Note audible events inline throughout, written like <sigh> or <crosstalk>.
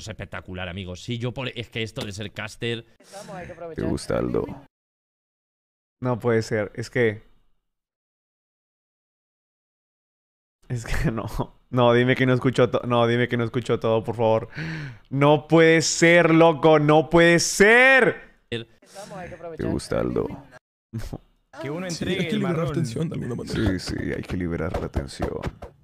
es espectacular, amigos. si yo por... Es que esto de ser caster... Te gusta No puede ser. Es que... Es que <laughs> no. No, dime que no escucho todo. No, dime que no escucho todo, por favor. No puede ser, loco. No puede ser. que Te gusta <laughs> Que uno entregue hay que liberar la Sí, sí, hay que liberar la tensión. <laughs>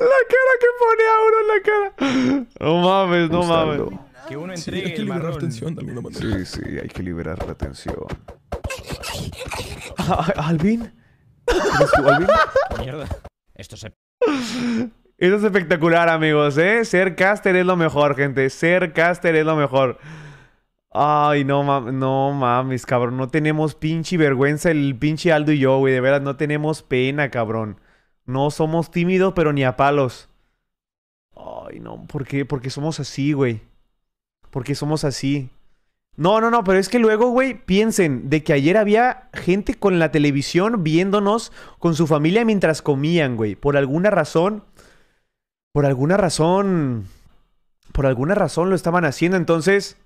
La cara que pone ahora en la cara. No mames, no mames. Que uno sí, hay que liberar la tensión de alguna manera. Sí, sí, hay que liberar la tensión. Ah, ah, ¿Alvin? Mierda. Esto se... es espectacular, amigos, ¿eh? Ser caster es lo mejor, gente. Ser caster es lo mejor. Ay, no, mames, no mames, cabrón. No tenemos pinche vergüenza el pinche Aldo y yo, güey. De verdad, no tenemos pena, cabrón. No somos tímidos, pero ni a palos. Ay, no, ¿por qué? Porque somos así, güey. Porque somos así. No, no, no, pero es que luego, güey, piensen de que ayer había gente con la televisión viéndonos con su familia mientras comían, güey. Por alguna razón, por alguna razón, por alguna razón lo estaban haciendo. Entonces,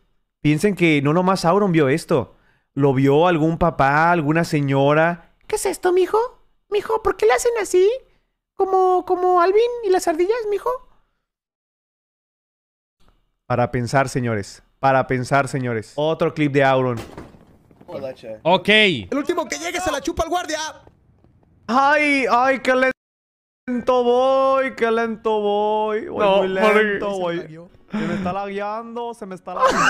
piensen que no nomás Auron vio esto. Lo vio algún papá, alguna señora. ¿Qué es esto, mijo? Mijo, ¿por qué le hacen así? Como, Alvin y las ardillas, mijo. Para pensar, señores. Para pensar, señores. Otro clip de Auron. Ok. El último que llegue se la chupa al guardia. Ay, ay, qué lento voy, qué lento voy. lento, voy. Se, me está lagueando, se me está lagueando.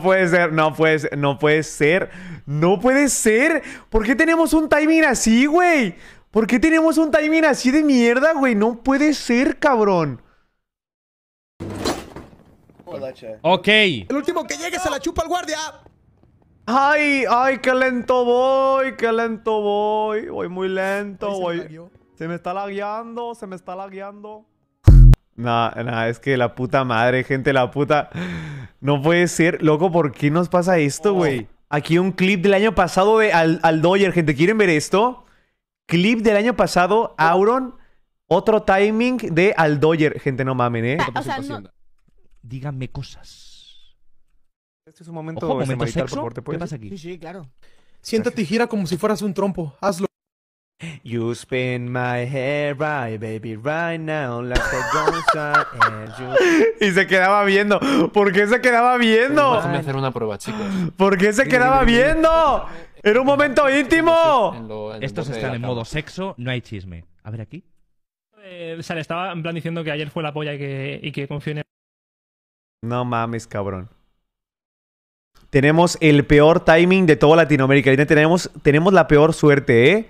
<laughs> puede ser, no puede ser, no puede ser, no puede ser. ¿Por qué tenemos un timing así, güey? ¿Por qué tenemos un timing así de mierda, güey? No puede ser, cabrón. Ok. El último que llegue se la chupa al guardia. Ay, ay, qué lento voy, qué lento voy. Voy muy lento, güey. Se me está lagueando, se me está lagueando. Nah, nah, es que la puta madre, gente, la puta. No puede ser, loco, ¿por qué nos pasa esto, oh. güey? Aquí un clip del año pasado al, al Doyer, gente. ¿Quieren ver esto? Clip del año pasado, oh. Auron, otro timing de Aldoyer. Gente, no mamen, ¿eh? Ah, o sea, Díganme cosas. Este es un momento, de momento sexo? ¿Qué pasa aquí? Sí, sí, claro. Siéntate y gira como si fueras un trompo. Hazlo. You spin my hair right, baby, right now, you... <laughs> Y se quedaba viendo. ¿Por qué se quedaba viendo? Déjame hacer una prueba, chicos. ¿Por qué se quedaba viendo? ¡Era un momento íntimo! Estos están en modo sexo, no hay chisme. A ver aquí. o eh, sea, le estaba en plan diciendo que ayer fue la polla y que, y que confío en No mames, cabrón. Tenemos el peor timing de toda Latinoamérica. Tenemos, tenemos la peor suerte, ¿eh?